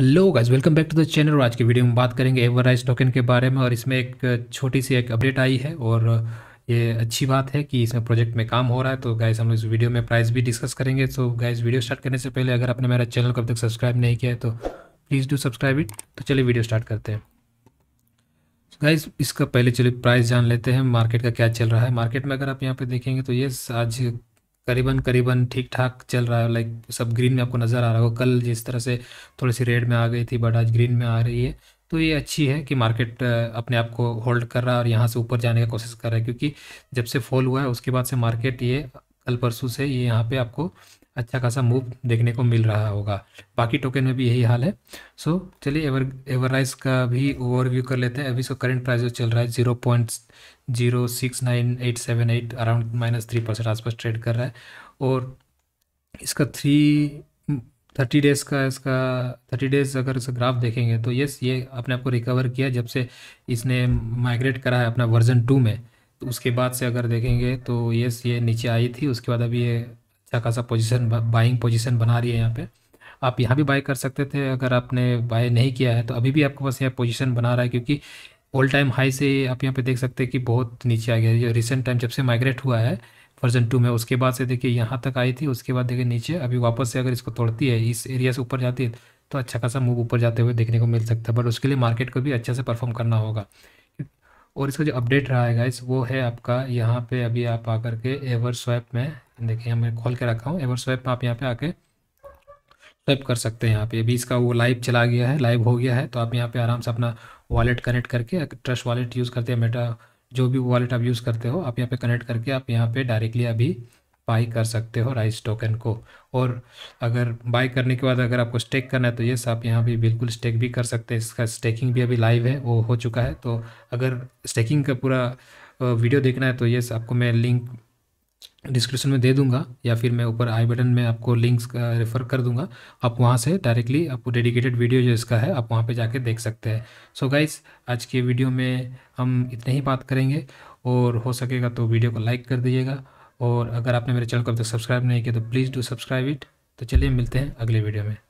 hello guys welcome back to the channel और आज के वीडियो में बात करेंगे एवराइज टोकन के बारे में और इसमें एक छोटी सी एक अपडेट आई है और ये अच्छी बात है कि इसमें प्रोजेक्ट में काम हो रहा है तो गाइस हम इस वीडियो में प्राइस भी डिस्कस करेंगे तो गाइस वीडियो स्टार्ट करने से पहले अगर आपने मेरा चैनल को अब तक सब्सक्राइब नहीं किया है तो प्लीज़ डू सब्सक्राइब इट तो चलिए वीडियो स्टार्ट करते हैं गाइज इसका पहले चलिए प्राइस जान लेते हैं मार्केट का क्या चल रहा है मार्केट में अगर आप यहाँ पे देखेंगे तो ये आज करीबन करीबन ठीक ठाक चल रहा है लाइक सब ग्रीन में आपको नज़र आ रहा होगा कल जिस तरह से थोड़ी सी रेड में आ गई थी बट आज ग्रीन में आ रही है तो ये अच्छी है कि मार्केट अपने आप को होल्ड कर रहा है और यहाँ से ऊपर जाने की कोशिश कर रहा है क्योंकि जब से फॉल हुआ है उसके बाद से मार्केट ये कल परसों से ये यहाँ पे आपको अच्छा खासा मूव देखने को मिल रहा होगा बाकी टोकन में भी यही हाल है सो चलिए एवर एवरराइज का भी ओवरव्यू कर लेते हैं अभी इसका करंट प्राइस जो चल रहा है zero point zero six nine eight seven eight around minus three percent आसपास ट्रेड कर रहा है और इसका थ्री थर्टी डेज़ का इसका थर्टी डेज़ अगर इसका ग्राफ देखेंगे तो यस ये अपने आप को रिकवर किया जब से इसने माइग्रेट करा है अपना वर्जन टू में तो उसके बाद से अगर देखेंगे तो यस ये नीचे आई थी उसके बाद अभी ये अच्छा खासा पोजीशन बाइंग पोजीशन बना रही है यहाँ पे आप यहाँ भी बाय कर सकते थे अगर आपने बाय नहीं किया है तो अभी भी आपके पास यहाँ पोजीशन बना रहा है क्योंकि ऑल टाइम हाई से आप यहाँ पे देख सकते हैं कि बहुत नीचे आ गया जो रिसेंट टाइम जब से माइग्रेट हुआ है वर्जन टू में उसके बाद से देखिए यहाँ तक आई थी उसके बाद देखिए नीचे अभी वापस से अगर इसको तोड़ती है इस एरिया से ऊपर जाती है तो अच्छा खासा मूव ऊपर जाते हुए देखने को मिल सकता है बट उसके लिए मार्केट को भी अच्छे से परफॉर्म करना होगा और इसका जो अपडेट रहा है गाइस वो है आपका यहाँ पे अभी आप आकर के एवर स्वैप में देखिए मैं खोल के रखा हूँ एवर स्वैप आप यहाँ पे आके स्वैप कर सकते हैं यहाँ पे अभी इसका वो लाइव चला गया है लाइव हो गया है तो आप यहाँ पे आराम से अपना वॉलेट कनेक्ट करके ट्रस्ट वॉलेट यूज़ करते हैं मेटा जो भी वॉलेट आप यूज़ करते हो आप यहाँ पे कनेक्ट करके आप यहाँ पे डायरेक्टली अभी बाई कर सकते हो राइस टोकन को और अगर बाई करने के बाद अगर आपको स्टेक करना है तो यस आप यहाँ भी बिल्कुल स्टेक भी कर सकते हैं इसका स्टेकिंग भी अभी लाइव है वो हो चुका है तो अगर स्टेकिंग का पूरा वीडियो देखना है तो यस आपको मैं लिंक डिस्क्रिप्शन में दे दूंगा या फिर मैं ऊपर आई बटन में आपको लिंक्स रेफ़र कर दूंगा आप वहाँ से डायरेक्टली आपको डेडिकेटेड वीडियो जो इसका है आप वहाँ पे जाके देख सकते हैं सो so गाइस आज के वीडियो में हम इतने ही बात करेंगे और हो सकेगा तो वीडियो को लाइक कर दीजिएगा और अगर आपने मेरे चैनल को अभी तक सब्सक्राइब नहीं किया तो प्लीज़ डू सब्सक्राइब इट तो चलिए मिलते हैं अगले वीडियो में